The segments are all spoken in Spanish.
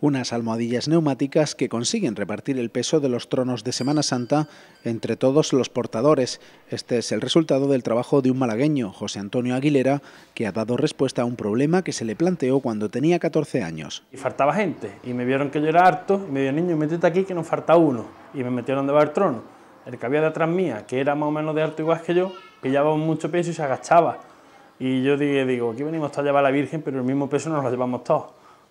unas almohadillas neumáticas que consiguen repartir el peso de los tronos de Semana Santa entre todos los portadores. Este es el resultado del trabajo de un malagueño, José Antonio Aguilera, que ha dado respuesta a un problema que se le planteó cuando tenía 14 años. Y faltaba gente, y me vieron que yo era harto, y me dijeron, niño, métete aquí que nos falta uno, y me metieron debajo del trono. El que había detrás mía, que era más o menos de alto igual que yo, que pillaba mucho peso y se agachaba. Y yo dije, digo, aquí venimos a llevar a la Virgen, pero el mismo peso nos lo llevamos todos.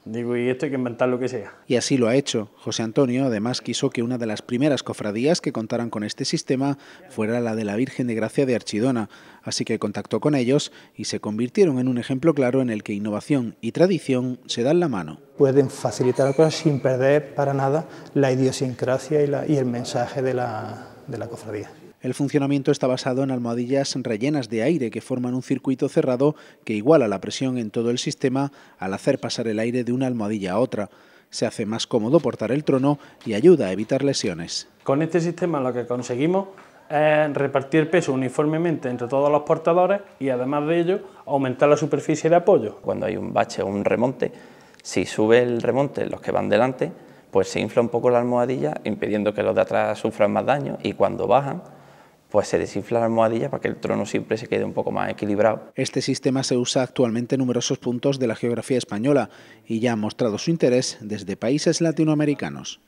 Digo, y esto hay que inventar lo que sea. Y así lo ha hecho. José Antonio además quiso que una de las primeras cofradías que contaran con este sistema fuera la de la Virgen de Gracia de Archidona, así que contactó con ellos y se convirtieron en un ejemplo claro en el que innovación y tradición se dan la mano. Pueden facilitar cosas sin perder para nada la idiosincrasia y, el mensaje de la cofradía. El funcionamiento está basado en almohadillas rellenas de aire que forman un circuito cerrado que iguala la presión en todo el sistema al hacer pasar el aire de una almohadilla a otra. Se hace más cómodo portar el trono y ayuda a evitar lesiones. Con este sistema lo que conseguimos es repartir peso uniformemente entre todos los portadores y además de ello aumentar la superficie de apoyo. Cuando hay un bache o un remonte, si sube el remonte los que van delante, pues se infla un poco la almohadilla impidiendo que los de atrás sufran más daño y cuando bajan pues se desinfla la almohadilla para que el trono siempre se quede un poco más equilibrado. Este sistema se usa actualmente en numerosos puntos de la geografía española y ya ha mostrado su interés desde países latinoamericanos.